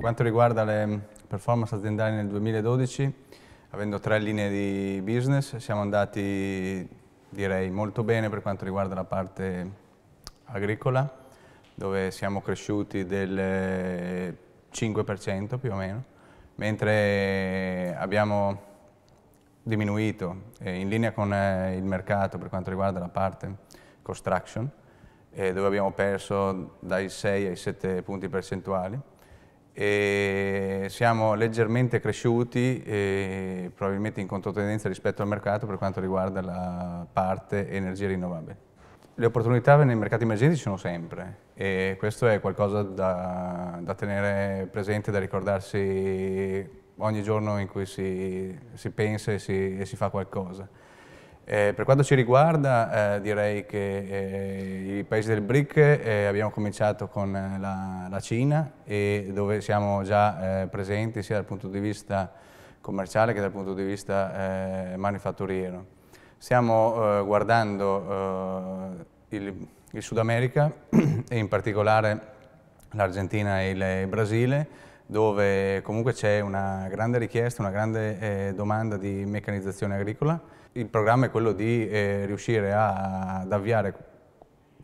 quanto riguarda le mm, performance aziendali nel 2012, avendo tre linee di business, siamo andati direi molto bene per quanto riguarda la parte agricola, dove siamo cresciuti del 5% più o meno, mentre abbiamo diminuito in linea con eh, il mercato per quanto riguarda la parte construction, eh, dove abbiamo perso dai 6 ai 7 punti percentuali, e siamo leggermente cresciuti e probabilmente in controtendenza rispetto al mercato per quanto riguarda la parte energie rinnovabili. Le opportunità nei mercati emergenti ci sono sempre e questo è qualcosa da, da tenere presente, da ricordarsi ogni giorno in cui si, si pensa e si, e si fa qualcosa. Eh, per quanto ci riguarda eh, direi che eh, i paesi del BRIC eh, abbiamo cominciato con eh, la, la, Cina e dove siamo già eh, presenti sia dal punto di vista commerciale che dal punto di vista manifatturiero. Stiamo guardando il, il Sud America e in particolare l'Argentina e il Brasile dove comunque c'è una grande richiesta, una grande eh, domanda di meccanizzazione agricola. Il programma è quello di eh, riuscire a, ad avviare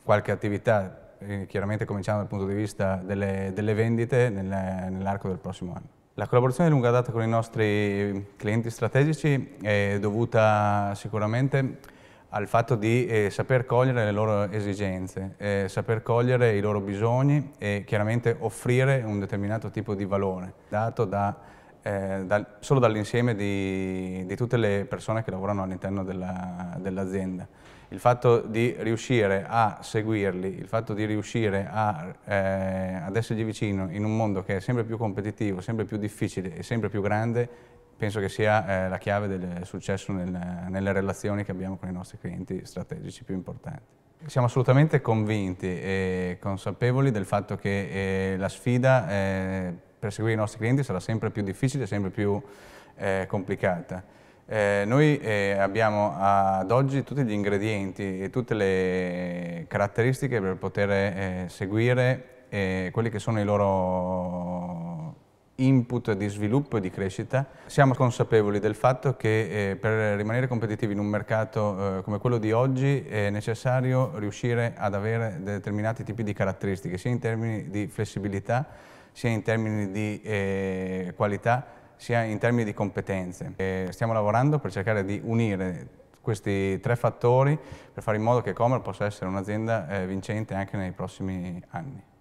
qualche attività, eh, chiaramente cominciando dal punto di vista delle, delle vendite nel, nell'arco del prossimo anno. La collaborazione di lunga data con i nostri clienti strategici è dovuta sicuramente al fatto di eh, saper cogliere le loro esigenze, eh, saper cogliere i loro bisogni e chiaramente offrire un determinato tipo di valore dato da, eh, da, solo dall'insieme di, di, tutte le persone che lavorano all'interno dell'azienda. Dell il fatto di riuscire a seguirli, il fatto di riuscire a, eh, ad essergli vicino in un mondo che è sempre più competitivo, sempre più difficile e sempre più grande penso che sia eh, la chiave del successo nel, nelle relazioni che abbiamo con i nostri clienti strategici più importanti. Siamo assolutamente convinti e consapevoli del fatto che eh, la sfida eh, per seguire i nostri clienti sarà sempre più difficile, sempre più eh, complicata. Eh, noi eh, abbiamo ad oggi tutti gli ingredienti e tutte le caratteristiche per poter seguire quelli che sono i loro input di sviluppo e di crescita. Siamo consapevoli del fatto che eh, per rimanere competitivi in un mercato eh, come quello di oggi è necessario riuscire ad avere determinati tipi di caratteristiche, sia in termini di flessibilità, sia in termini di eh, qualità, sia in termini di competenze. E stiamo lavorando per cercare di unire questi tre fattori per fare in modo che Comer possa essere un'azienda eh, vincente anche nei prossimi anni.